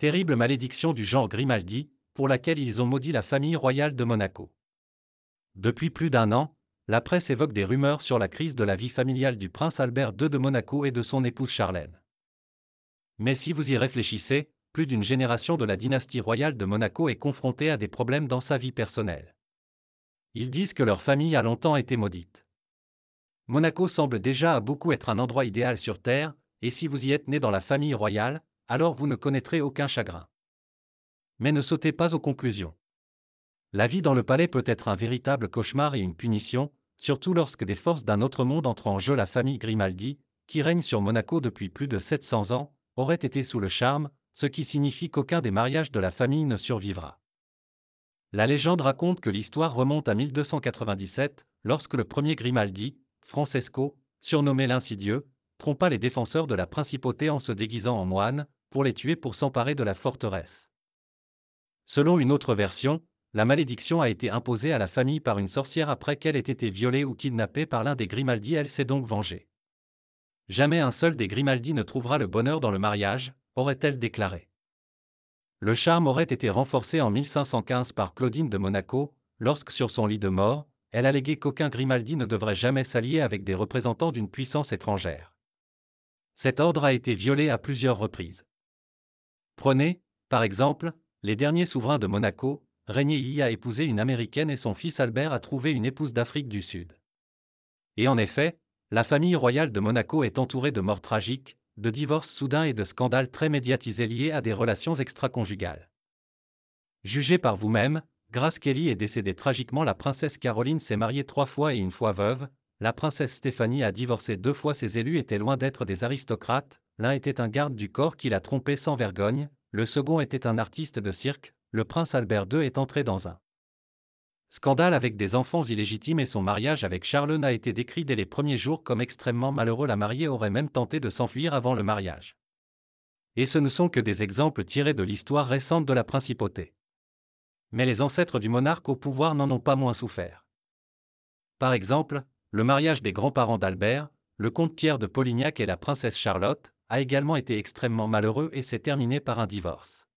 terrible malédiction du genre Grimaldi, pour laquelle ils ont maudit la famille royale de Monaco. Depuis plus d'un an, la presse évoque des rumeurs sur la crise de la vie familiale du prince Albert II de Monaco et de son épouse Charlène. Mais si vous y réfléchissez, plus d'une génération de la dynastie royale de Monaco est confrontée à des problèmes dans sa vie personnelle. Ils disent que leur famille a longtemps été maudite. Monaco semble déjà à beaucoup être un endroit idéal sur Terre, et si vous y êtes né dans la famille royale, alors vous ne connaîtrez aucun chagrin. Mais ne sautez pas aux conclusions. La vie dans le palais peut être un véritable cauchemar et une punition, surtout lorsque des forces d'un autre monde entrent en jeu. La famille Grimaldi, qui règne sur Monaco depuis plus de 700 ans, aurait été sous le charme, ce qui signifie qu'aucun des mariages de la famille ne survivra. La légende raconte que l'histoire remonte à 1297, lorsque le premier Grimaldi, Francesco, surnommé l'insidieux, trompa les défenseurs de la principauté en se déguisant en moine, pour les tuer pour s'emparer de la forteresse. Selon une autre version, la malédiction a été imposée à la famille par une sorcière après qu'elle ait été violée ou kidnappée par l'un des Grimaldi, elle s'est donc vengée. Jamais un seul des Grimaldi ne trouvera le bonheur dans le mariage, aurait-elle déclaré. Le charme aurait été renforcé en 1515 par Claudine de Monaco, lorsque sur son lit de mort, elle alléguait qu'aucun Grimaldi ne devrait jamais s'allier avec des représentants d'une puissance étrangère. Cet ordre a été violé à plusieurs reprises. Prenez, par exemple, les derniers souverains de Monaco, Régnier y a épousé une américaine et son fils Albert a trouvé une épouse d'Afrique du Sud. Et en effet, la famille royale de Monaco est entourée de morts tragiques, de divorces soudains et de scandales très médiatisés liés à des relations extra-conjugales. Jugez par vous-même, grâce Kelly est décédée tragiquement, la princesse Caroline s'est mariée trois fois et une fois veuve, la princesse Stéphanie a divorcé deux fois ses élus étaient loin d'être des aristocrates, l'un était un garde du corps qui l'a trompé sans vergogne, le second était un artiste de cirque, le prince Albert II est entré dans un scandale avec des enfants illégitimes et son mariage avec Charlene a été décrit dès les premiers jours comme extrêmement malheureux. La mariée aurait même tenté de s'enfuir avant le mariage. Et ce ne sont que des exemples tirés de l'histoire récente de la principauté. Mais les ancêtres du monarque au pouvoir n'en ont pas moins souffert. Par exemple, le mariage des grands-parents d'Albert, le comte Pierre de Polignac et la princesse Charlotte, a également été extrêmement malheureux et s'est terminé par un divorce.